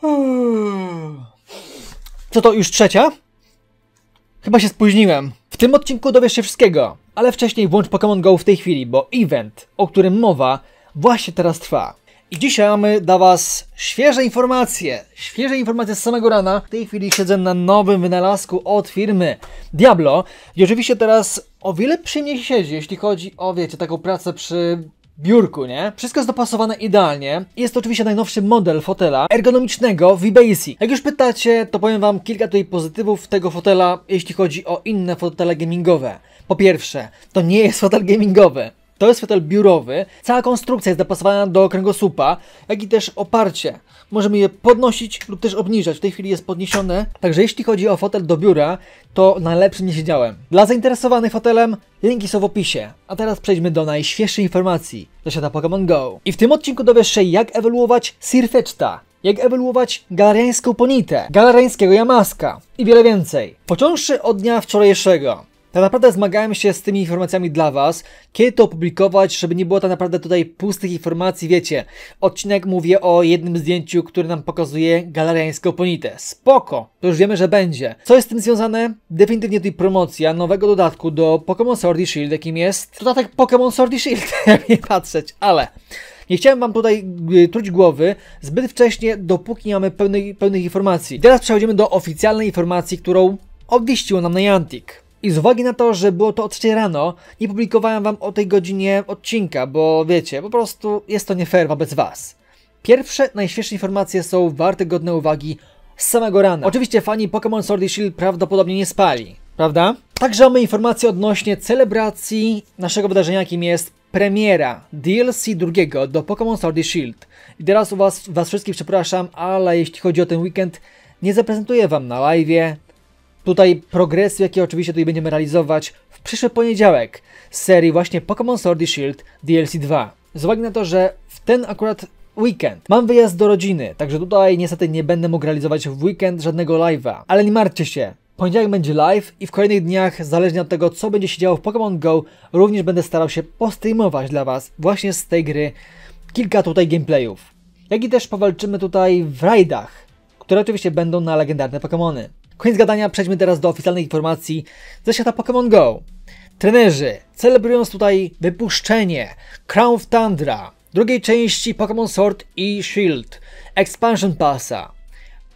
Hmm. Co to już trzecia? Chyba się spóźniłem. W tym odcinku dowiesz się wszystkiego, ale wcześniej włącz Pokémon Go w tej chwili, bo event, o którym mowa, właśnie teraz trwa. I dzisiaj mamy dla Was świeże informacje. Świeże informacje z samego rana. W tej chwili siedzę na nowym wynalazku od firmy Diablo. I oczywiście teraz o wiele przyjemniej siedzi, jeśli chodzi o, wiecie, taką pracę przy biurku, nie? Wszystko jest dopasowane idealnie. Jest to oczywiście najnowszy model fotela ergonomicznego v Jak już pytacie, to powiem Wam kilka tutaj pozytywów tego fotela, jeśli chodzi o inne fotele gamingowe. Po pierwsze, to nie jest fotel gamingowy. To jest fotel biurowy. Cała konstrukcja jest dopasowana do kręgosłupa, jak i też oparcie. Możemy je podnosić lub też obniżać. W tej chwili jest podniesione. Także jeśli chodzi o fotel do biura, to na nie siedziałem. Dla zainteresowanych fotelem linki są w opisie. A teraz przejdźmy do najświeższej informacji. Zasiada Pokémon Go. I w tym odcinku dowiesz się jak ewoluować Sirfetch'ta, jak ewoluować galariańską ponitę, galariańskiego Yamaska i wiele więcej. Począwszy od dnia wczorajszego. Tak naprawdę zmagałem się z tymi informacjami dla Was, kiedy to opublikować, żeby nie było tak naprawdę tutaj pustych informacji, wiecie. Odcinek mówię o jednym zdjęciu, które nam pokazuje galeriańską Ponite. Spoko, to już wiemy, że będzie. Co jest z tym związane? Definitywnie tutaj promocja nowego dodatku do Pokémon Sword i Shield, jakim jest dodatek Pokémon Sword i Shield, nie patrzeć, ale... Nie chciałem wam tutaj y, truć głowy zbyt wcześnie, dopóki nie mamy pełnych, pełnych informacji. Teraz przechodzimy do oficjalnej informacji, którą obwieściło nam Niantic. I z uwagi na to, że było to o rano, nie publikowałem wam o tej godzinie odcinka, bo wiecie, po prostu jest to nie fair wobec was. Pierwsze, najświeższe informacje są warte godne uwagi z samego rana. Oczywiście fani Pokémon Sword i Shield prawdopodobnie nie spali, prawda? Także mamy informacje odnośnie celebracji naszego wydarzenia, jakim jest premiera DLC drugiego do Pokémon Sword i Shield. I teraz u was, was wszystkich przepraszam, ale jeśli chodzi o ten weekend, nie zaprezentuję wam na live, tutaj progresy, jakie oczywiście tutaj będziemy realizować w przyszły poniedziałek z serii właśnie Pokémon Sword i Shield DLC 2. Z uwagi na to, że w ten akurat weekend. Mam wyjazd do rodziny, także tutaj niestety nie będę mógł realizować w weekend żadnego live'a. Ale nie martwcie się, poniedziałek będzie live i w kolejnych dniach, zależnie od tego co będzie się działo w Pokémon GO, również będę starał się postreamować dla Was właśnie z tej gry kilka tutaj gameplayów. Jak i też powalczymy tutaj w rajdach, które oczywiście będą na legendarne Pokémony. Koniec gadania, przejdźmy teraz do oficjalnej informacji ze świata Pokémon GO. Trenerzy, celebrując tutaj wypuszczenie Crown of Tundra, drugiej części Pokémon Sword i Shield, Expansion Passa,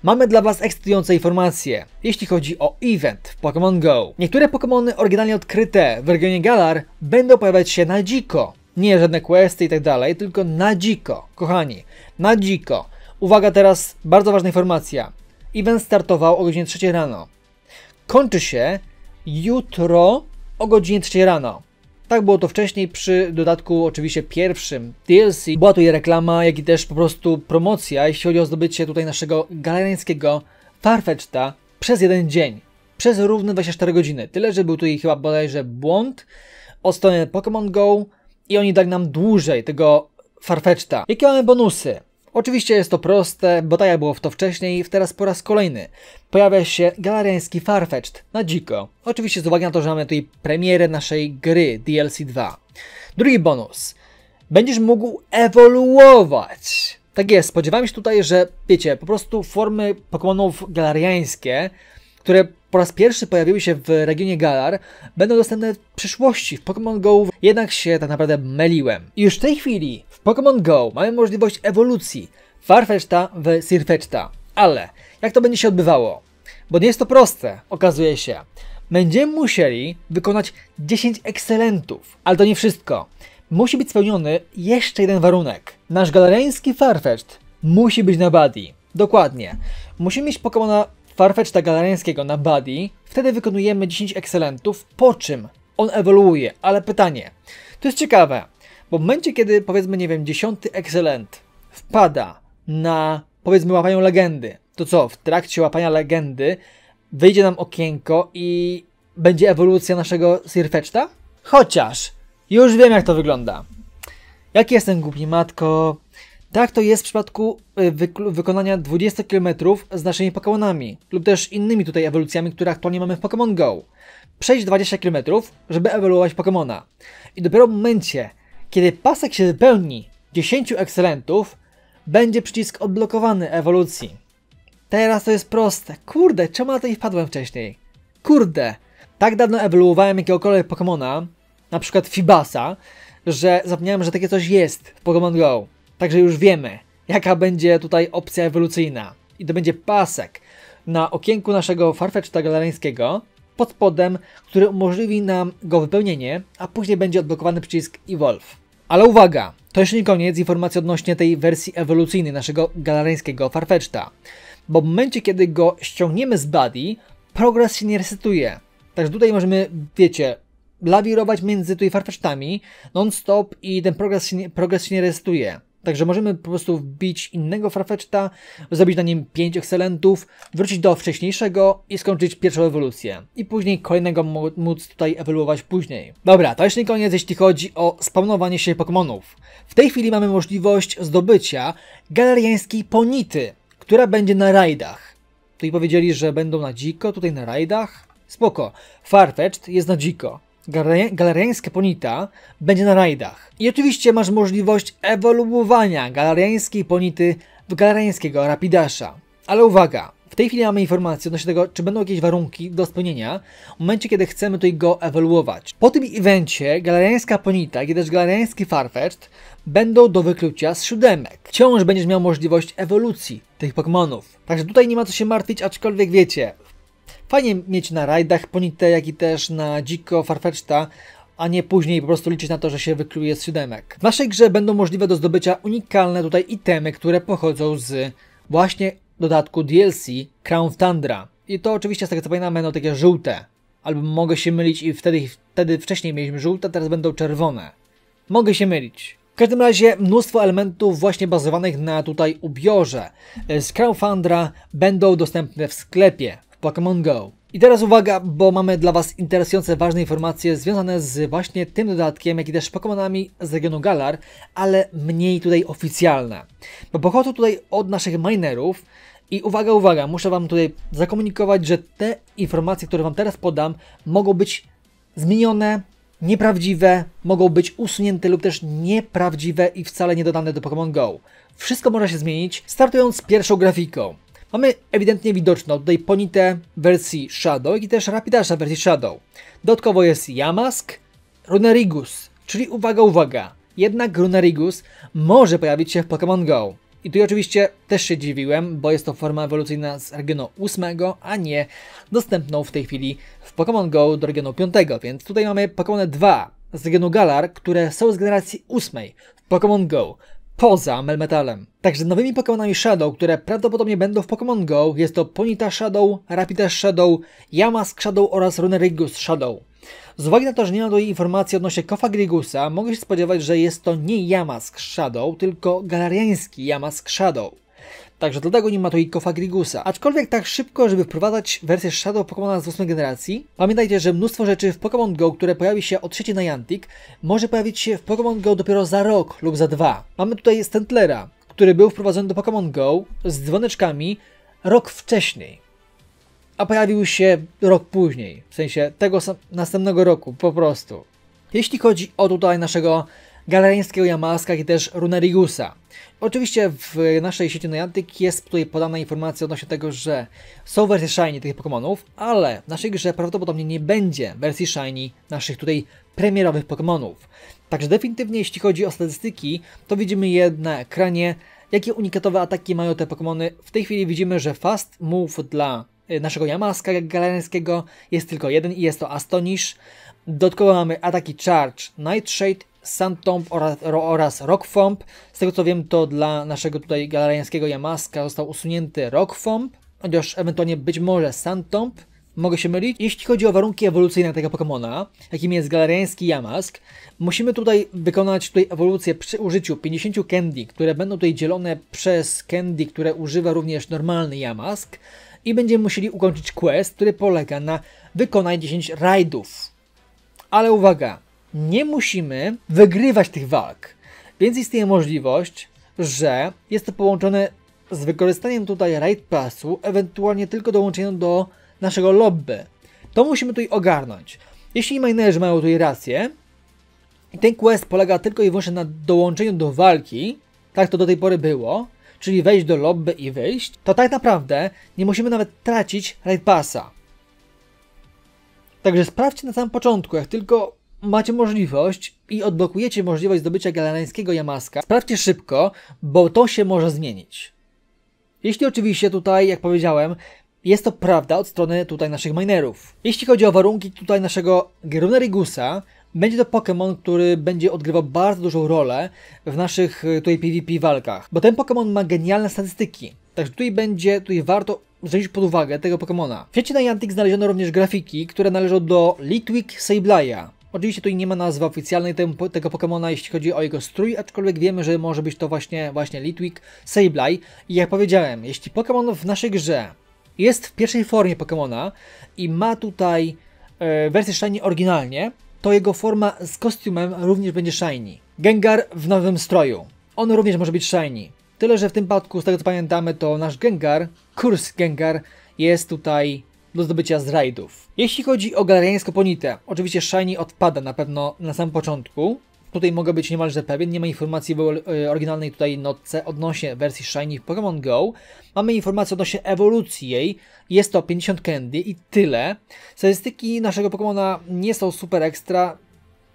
Mamy dla Was ekscytujące informacje, jeśli chodzi o event w Pokémon GO. Niektóre Pokémony oryginalnie odkryte w regionie Galar będą pojawiać się na dziko. Nie żadne questy i tak dalej, tylko na dziko. Kochani, na dziko. Uwaga teraz, bardzo ważna informacja. Event startował o godzinie 3 rano. Kończy się jutro o godzinie 3 rano. Tak było to wcześniej przy dodatku oczywiście pierwszym DLC. Była tu i reklama, jak i też po prostu promocja, jeśli chodzi o zdobycie tutaj naszego galeryńskiego Farfetch'ta przez jeden dzień. Przez równe 24 godziny. Tyle, że był tutaj chyba bodajże błąd od strony Pokémon Go i oni dali nam dłużej tego Farfetch'ta. Jakie mamy bonusy? Oczywiście jest to proste, bo tak jak było w to wcześniej, teraz po raz kolejny pojawia się galariański Farfetch'd na dziko. Oczywiście z uwagi na to, że mamy tutaj premierę naszej gry DLC 2. Drugi bonus. Będziesz mógł ewoluować. Tak jest, spodziewałem się tutaj, że wiecie, po prostu formy Pokémonów galariańskie, które po raz pierwszy pojawiły się w regionie Galar, będą dostępne w przyszłości w Pokémon Go, jednak się tak naprawdę myliłem. Już w tej chwili w Pokémon Go mamy możliwość ewolucji Farfetch'da w Sirfetch'da. Ale jak to będzie się odbywało? Bo nie jest to proste, okazuje się. Będziemy musieli wykonać 10 ekscelentów, ale to nie wszystko. Musi być spełniony jeszcze jeden warunek. Nasz galeryjski Farfetch'd musi być na Buddy. Dokładnie. Musimy mieć Pokémona Farfetch'da Galareńskiego na Buddy, wtedy wykonujemy 10 ekscelentów, po czym on ewoluuje, ale pytanie, to jest ciekawe, bo w momencie, kiedy powiedzmy, nie wiem, 10 ekscelent wpada na, powiedzmy, łapanie legendy, to co, w trakcie łapania legendy wyjdzie nam okienko i będzie ewolucja naszego Sirfetch'ta? Chociaż, już wiem jak to wygląda. Jaki jestem głupi matko, tak to jest w przypadku y, wykonania 20 km z naszymi Pokémonami lub też innymi tutaj ewolucjami, które aktualnie mamy w Pokémon Go. Przejdź 20 km, żeby ewoluować Pokémona. I dopiero w momencie, kiedy pasek się wypełni 10 ekscelentów, będzie przycisk odblokowany ewolucji. Teraz to jest proste. Kurde, czemu na to nie wpadłem wcześniej? Kurde, tak dawno ewoluowałem jakiegokolwiek Pokémona, na przykład Fibasa, że zapomniałem, że takie coś jest w Pokémon Go. Także już wiemy, jaka będzie tutaj opcja ewolucyjna. I to będzie pasek na okienku naszego Farfetch'a galeryjskiego pod spodem, który umożliwi nam go wypełnienie, a później będzie odblokowany przycisk Evolve. Ale uwaga, to jeszcze nie koniec informacji odnośnie tej wersji ewolucyjnej naszego galeryjskiego Farfetch'a. Bo w momencie, kiedy go ściągniemy z Buddy, progres się nie resetuje. Także tutaj możemy, wiecie, lawirować między tymi Farfetch'ami non-stop i ten progres się, się nie resetuje. Także możemy po prostu wbić innego Farfetch'ta, zrobić na nim 5 ekscelentów, wrócić do wcześniejszego i skończyć pierwszą ewolucję. I później kolejnego móc tutaj ewoluować później. Dobra, to jeszcze nie koniec, jeśli chodzi o spawnowanie się Pokémonów. W tej chwili mamy możliwość zdobycia galeriańskiej ponity, która będzie na rajdach. Tutaj powiedzieli, że będą na dziko, tutaj na rajdach. Spoko. Farfetch'd jest na dziko galeriańskie ponita będzie na rajdach. I oczywiście masz możliwość ewoluowania galariańskiej ponity w galariańskiego rapidasza. Ale uwaga, w tej chwili mamy informację odnośnie tego, czy będą jakieś warunki do spełnienia w momencie, kiedy chcemy tutaj go ewoluować. Po tym evencie galariańska ponita, jak i też galariański farfetched będą do wyklucia z siódemek. Wciąż będziesz miał możliwość ewolucji tych Pokémonów. Także tutaj nie ma co się martwić, aczkolwiek wiecie, Fajnie mieć na rajdach Ponite, jak i też na dziko farfeczta, a nie później po prostu liczyć na to, że się wykluje z siódemek. W naszej grze będą możliwe do zdobycia unikalne tutaj itemy, które pochodzą z właśnie dodatku DLC Crown Tundra. I to oczywiście z tego co pamiętam będą takie żółte. Albo mogę się mylić i wtedy, wtedy wcześniej mieliśmy żółte, teraz będą czerwone. Mogę się mylić. W każdym razie mnóstwo elementów właśnie bazowanych na tutaj ubiorze z Crown Thundra będą dostępne w sklepie. Pokémon Go. I teraz uwaga, bo mamy dla Was interesujące ważne informacje związane z właśnie tym dodatkiem, jak i też Pokémonami z regionu Galar, ale mniej tutaj oficjalne. Bo pochodzą tutaj od naszych minerów i uwaga, uwaga, muszę Wam tutaj zakomunikować, że te informacje, które Wam teraz podam, mogą być zmienione, nieprawdziwe, mogą być usunięte lub też nieprawdziwe i wcale nie dodane do Pokémon Go. Wszystko może się zmienić, startując z pierwszą grafiką. Mamy ewidentnie widoczną tutaj Ponitę wersji Shadow, i też Rapidasha wersji Shadow. Dodatkowo jest Yamask, Runerigus, czyli uwaga, uwaga, jednak Runerigus może pojawić się w Pokémon GO. I tu oczywiście też się dziwiłem, bo jest to forma ewolucyjna z regionu 8, a nie dostępną w tej chwili w Pokémon GO do regionu 5, więc tutaj mamy Pokémon 2 z regionu Galar, które są z generacji 8 w Pokémon GO poza Melmetalem. Także nowymi Pokémonami Shadow, które prawdopodobnie będą w Pokémon Go, jest to Ponita Shadow, Rapidash Shadow, Yamask Shadow oraz Runerigus Shadow. Z uwagi na to, że nie ma tutaj informacji odnośnie Kofagrigusa, mogę się spodziewać, że jest to nie Yamask Shadow, tylko galariański Yamask Shadow. Także dlatego nie ma i Kofa Grigusa. Aczkolwiek tak szybko, żeby wprowadzać wersję Shadow Pokémona z 8 generacji, pamiętajcie, że mnóstwo rzeczy w Pokémon GO, które pojawi się od na Niantic, może pojawić się w Pokémon GO dopiero za rok lub za dwa. Mamy tutaj Stentlera, który był wprowadzony do Pokémon GO z dzwoneczkami rok wcześniej a pojawił się rok później, w sensie tego następnego roku, po prostu. Jeśli chodzi o tutaj naszego galeryjskiego Yamaska i też Runarigusa, Oczywiście w naszej sieci Niantic jest tutaj podana informacja odnośnie tego, że są wersje shiny tych Pokémonów, ale w naszej grze prawdopodobnie nie będzie wersji shiny naszych tutaj premierowych Pokémonów. Także definitywnie jeśli chodzi o statystyki, to widzimy je na ekranie, jakie unikatowe ataki mają te Pokémony. W tej chwili widzimy, że Fast Move dla y, naszego Yamaska galeryjskiego jest tylko jeden i jest to Astonish. Dodatkowo mamy ataki Charge, Nightshade Santomp oraz, oraz Rockfomp. Z tego co wiem, to dla naszego tutaj galeriańskiego Yamaska został usunięty Rockfomp, chociaż ewentualnie być może Santomp. Mogę się mylić. Jeśli chodzi o warunki ewolucyjne tego Pokémona, jakim jest galeriański Yamask, musimy tutaj wykonać tutaj ewolucję przy użyciu 50 candy, które będą tutaj dzielone przez candy, które używa również normalny Yamask i będziemy musieli ukończyć quest, który polega na wykonaj 10 rajdów. Ale uwaga, nie musimy wygrywać tych walk. Więc istnieje możliwość, że jest to połączone z wykorzystaniem tutaj Raid Passu, ewentualnie tylko dołączeniem do naszego lobby. To musimy tutaj ogarnąć. Jeśli minerzy mają tutaj rację, i ten quest polega tylko i wyłącznie na dołączeniu do walki, tak to do tej pory było, czyli wejść do lobby i wyjść, to tak naprawdę nie musimy nawet tracić Raid Passa. Także sprawdźcie na samym początku, jak tylko macie możliwość i odblokujecie możliwość zdobycia galerańskiego Yamaska, sprawdźcie szybko, bo to się może zmienić. Jeśli oczywiście tutaj, jak powiedziałem, jest to prawda od strony tutaj naszych minerów. Jeśli chodzi o warunki tutaj naszego Grunerigusa, będzie to Pokémon, który będzie odgrywał bardzo dużą rolę w naszych y, tutaj PvP walkach, bo ten Pokémon ma genialne statystyki. Także tutaj będzie, tutaj warto wziąć pod uwagę tego Pokémona. W sieci Niantic znaleziono również grafiki, które należą do Litwick Sableye'a. Oczywiście tutaj nie ma nazwy oficjalnej tego Pokémona, jeśli chodzi o jego strój, aczkolwiek wiemy, że może być to właśnie, właśnie Litwick, Sableye. I jak powiedziałem, jeśli Pokémon w naszej grze jest w pierwszej formie Pokémona i ma tutaj e, wersję Shiny oryginalnie, to jego forma z kostiumem również będzie Shiny. Gengar w nowym stroju. On również może być Shiny. Tyle, że w tym przypadku, z tego co pamiętamy, to nasz Gengar, kurs Gengar, jest tutaj do zdobycia z rajdów. Jeśli chodzi o galeriańską skoponite, oczywiście Shiny odpada na pewno na samym początku. Tutaj mogę być niemalże pewien, nie ma informacji w e, oryginalnej tutaj notce odnośnie wersji Shiny w Pokémon GO. Mamy informację odnośnie ewolucji jej, jest to 50 candy i tyle. Statystyki naszego Pokémona nie są super ekstra.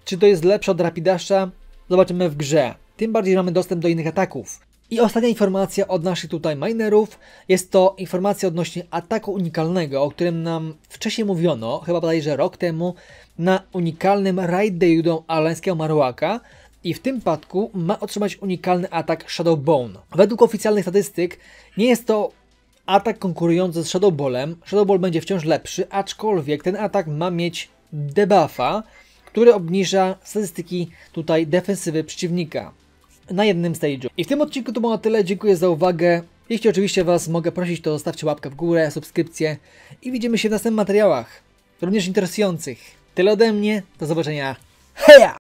Czy to jest lepsze od Rapidasha? Zobaczymy w grze. Tym bardziej mamy dostęp do innych ataków. I ostatnia informacja od naszych tutaj minerów jest to informacja odnośnie ataku unikalnego, o którym nam wcześniej mówiono, chyba bodajże rok temu, na unikalnym Raid Deudą alańskiego Marłaka i w tym przypadku ma otrzymać unikalny atak Shadowbone. Według oficjalnych statystyk nie jest to atak konkurujący z Shadow Shadowball będzie wciąż lepszy, aczkolwiek ten atak ma mieć debuffa, który obniża statystyki tutaj defensywy przeciwnika na jednym stage'u. I w tym odcinku to było na tyle, dziękuję za uwagę. Jeśli oczywiście Was mogę prosić, to zostawcie łapkę w górę, subskrypcję i widzimy się w następnych materiałach, również interesujących. Tyle ode mnie, do zobaczenia, heja!